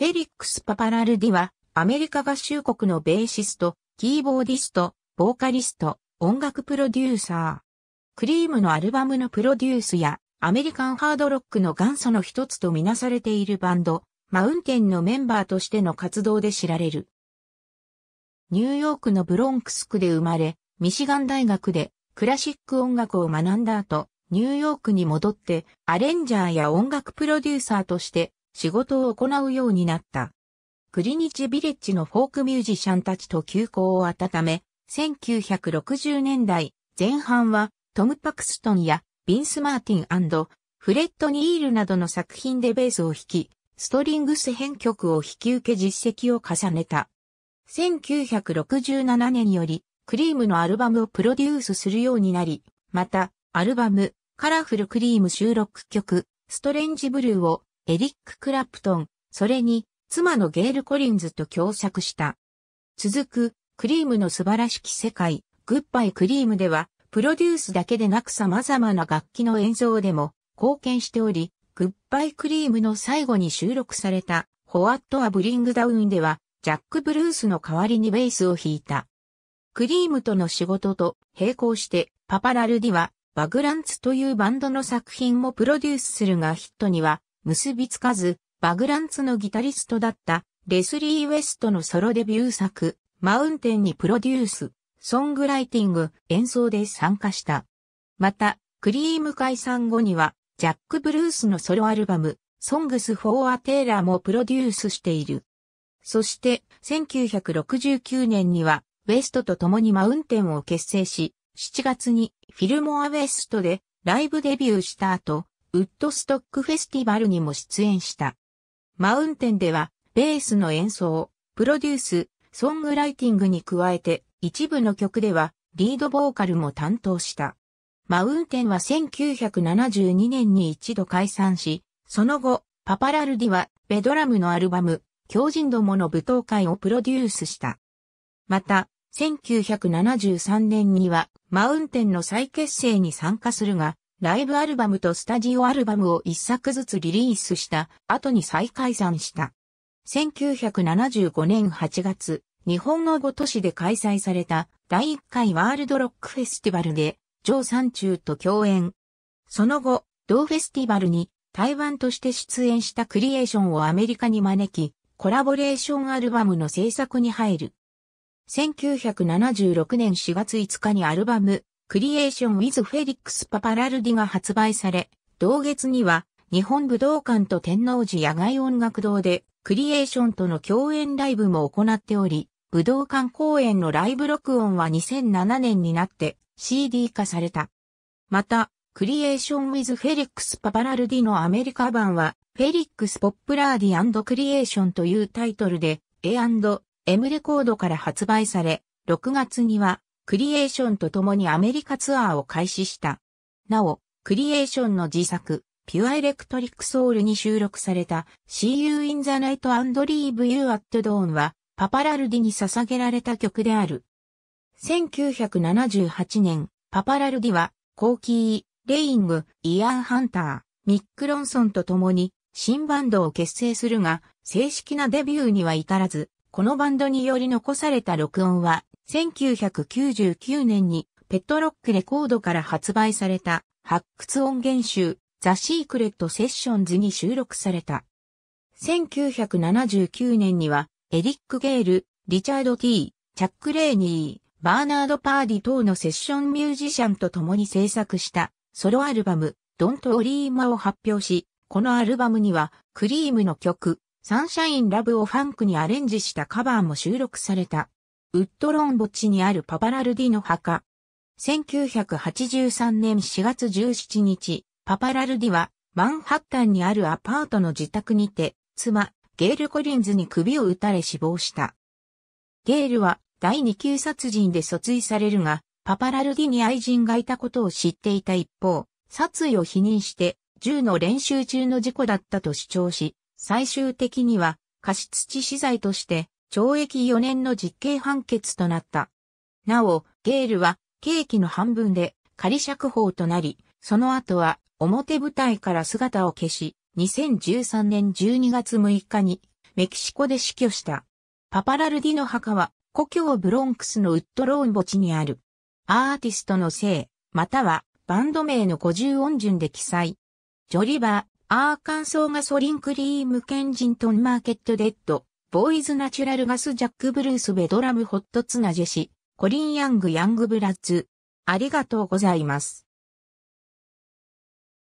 フェリックス・パパラルディは、アメリカ合衆国のベーシスト、キーボーディスト、ボーカリスト、音楽プロデューサー。クリームのアルバムのプロデュースや、アメリカンハードロックの元祖の一つとみなされているバンド、マウンテンのメンバーとしての活動で知られる。ニューヨークのブロンクス区で生まれ、ミシガン大学でクラシック音楽を学んだ後、ニューヨークに戻ってアレンジャーや音楽プロデューサーとして仕事を行うようになった。クリニッジビレッジのフォークミュージシャンたちと休校を温め、1960年代前半はトム・パクストンやビンス・マーティンフレッド・ニールなどの作品でベースを弾き、ストリングス編曲を引き受け実績を重ねた。1967年より、クリームのアルバムをプロデュースするようになり、また、アルバム、カラフルクリーム収録曲、ストレンジブルーをエリック・クラプトン、それに、妻のゲール・コリンズと共作した。続く、クリームの素晴らしき世界、グッバイ・クリームでは、プロデュースだけでなく様々な楽器の演奏でも貢献しており、グッバイ・クリームの最後に収録された、ホワット・ア・ブリング・ダウンでは、ジャック・ブルースの代わりにベースを弾いた。クリームとの仕事と並行して、パパラルディは、バグランツというバンドの作品もプロデュースするがヒットには結びつかず、バグランツのギタリストだったレスリー・ウェストのソロデビュー作、マウンテンにプロデュース、ソングライティング、演奏で参加した。また、クリーム解散後には、ジャック・ブルースのソロアルバム、ソングス・フォー・ア・テーラーもプロデュースしている。そして、1969年には、ウェストと共にマウンテンを結成し、7月にフィルモア・ウェストでライブデビューした後、ウッドストックフェスティバルにも出演した。マウンテンでは、ベースの演奏、プロデュース、ソングライティングに加えて、一部の曲では、リードボーカルも担当した。マウンテンは1972年に一度解散し、その後、パパラルディは、ベドラムのアルバム、狂人どもの舞踏会をプロデュースした。また、1973年には、マウンテンの再結成に参加するが、ライブアルバムとスタジオアルバムを一作ずつリリースした後に再解散した。1975年8月、日本の5都市で開催された第1回ワールドロックフェスティバルで、上山中と共演。その後、同フェスティバルに台湾として出演したクリエーションをアメリカに招き、コラボレーションアルバムの制作に入る。1976年4月5日にアルバム、クリエーションウィズ・フェリックス・パパラルディが発売され、同月には日本武道館と天王寺野外音楽堂でクリエーションとの共演ライブも行っており、武道館公演のライブ録音は2007年になって CD 化された。また、クリエーションウィズ・フェリックス・パパラルディのアメリカ版は、フェリックス・ポップラーディクリエーションというタイトルで A&M レコードから発売され、6月にはクリエーションと共にアメリカツアーを開始した。なお、クリエーションの自作、ピュアエレクトリックソウルに収録された See You in the Night and Leave You at Dawn はパパラルディに捧げられた曲である。1978年、パパラルディはコーキー、レイング、イアン・ハンター、ミック・ロンソンと共に新バンドを結成するが正式なデビューには至らず、このバンドにより残された録音は1999年にペットロックレコードから発売された発掘音源集ザ・シークレット・セッションズに収録された。1979年にはエリック・ゲール、リチャード・ティー、チャック・レーニー、バーナード・パーディ等のセッションミュージシャンと共に制作したソロアルバムドント・オリーマを発表し、このアルバムにはクリームの曲サンシャイン・ラブをファンクにアレンジしたカバーも収録された。ウッドロン墓地にあるパパラルディの墓。1983年4月17日、パパラルディはマンハッタンにあるアパートの自宅にて、妻、ゲール・コリンズに首を撃たれ死亡した。ゲールは第二級殺人で訴追されるが、パパラルディに愛人がいたことを知っていた一方、殺意を否認して銃の練習中の事故だったと主張し、最終的には過失致死罪として懲役4年の実刑判決となった。なお、ゲールは刑期の半分で仮釈放となり、その後は表舞台から姿を消し、2013年12月6日にメキシコで死去した。パパラルディの墓は故郷ブロンクスのウッドローン墓地にある。アーティストの姓、またはバンド名の五十音順で記載。ジョリバー、アーカンソーガソリンクリームケンジントンマーケットデッド、ボーイズナチュラルガスジャックブルースベドラムホットツナジェシ、コリン・ヤング・ヤングブラッツ。ありがとうございます。